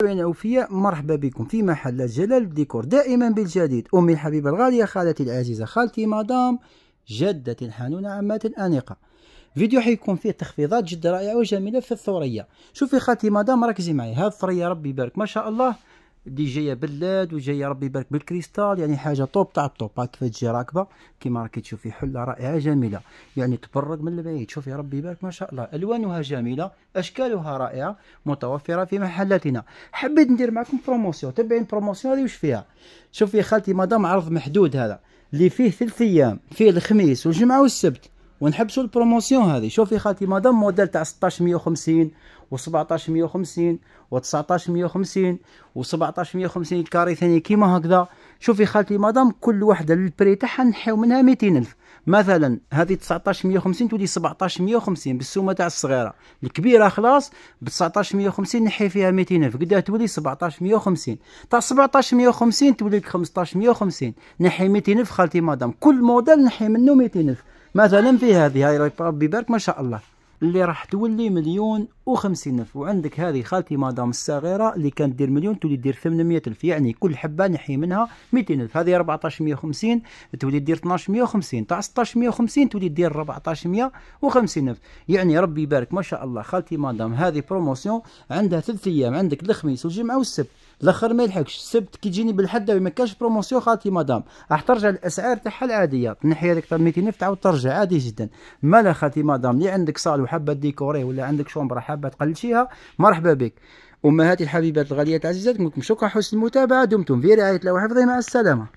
متابعينا الأوفياء مرحبا بكم في محل جلال الديكور دائما بالجديد أمي الحبيبة الغالية خالتي العزيزة خالتي مدام جدتي الحنونة عماتي الأنيقة فيديو حيكون فيه تخفيضات جد رائعة وجميلة في الثورية شوفي خالتي مدام ركزي معي هذه الثورية ربي يبارك ما شاء الله اللي جايه بلاد وجايه ربي يبارك بالكريستال يعني حاجه طوب تاع الطوب هاك تجي راكبه كيما راكي تشوفي حله رائعه جميله يعني تبرق من البعيد شوفي ربي يبارك ما شاء الله الوانها جميله اشكالها رائعه متوفره في محلاتنا حبيت ندير معكم بروموسيون تبعين بروموسيون هذه واش فيها شوفي خالتي مدام عرض محدود هذا اللي فيه ثلاث ايام فيه الخميس والجمعه والسبت ونحبسوا البروموسيون هذه شوفي خالتي مادام موديل تاع 150 و 150 و 150 و 150 الكاري ثاني كيما هكذا شوفي خالتي مادام كل وحده البري تاعها نحيو منها 200000 مثلا هذه 150 تولي 150 بالسومه تاع الصغيره الكبيره خلاص ب 150 نحي فيها 200000 قداه تولي 150 تاع 150 تولي 150 نحي 200000 خالتي مادام كل موديل نحي منه 200000 مثلا في هذه هاي راك بربي بارك ما شاء الله اللي راح تولي مليون وخمسين ألف وعندك هذه خالتي مدام الصغيرة اللي كانت دير مليون تولي دير ثمنمية ألف يعني كل حبة نحي منها ميتين ألف هذه ربعطاش مية وخمسين تولي دير اثناش مية وخمسين تاع ستاش مية وخمسين تولي دير ربعطاش مية وخمسين ألف يعني ربي يبارك ما شاء الله خالتي مدام هذه بروموسيون عندها ثلاث أيام عندك الخميس والجمعة والسبت الاخر ما يلحقش السبت كي تجيني بالحدة ما كانش بروموسيون خالتي مدام راح ترجع الاسعار تاعها العاديه تنحي هذيك ميتين 200 الف تعاود ترجع عادي جدا مالا خالتي مدام اللي عندك صال وحابه ديكوري ولا عندك شومبرا حابه تقلشيها مرحبا بك امهاتي الحبيبات الغاليات العزيزات شكرا حسن المتابعه دمتم في رعايه الله وحفظه مع السلامه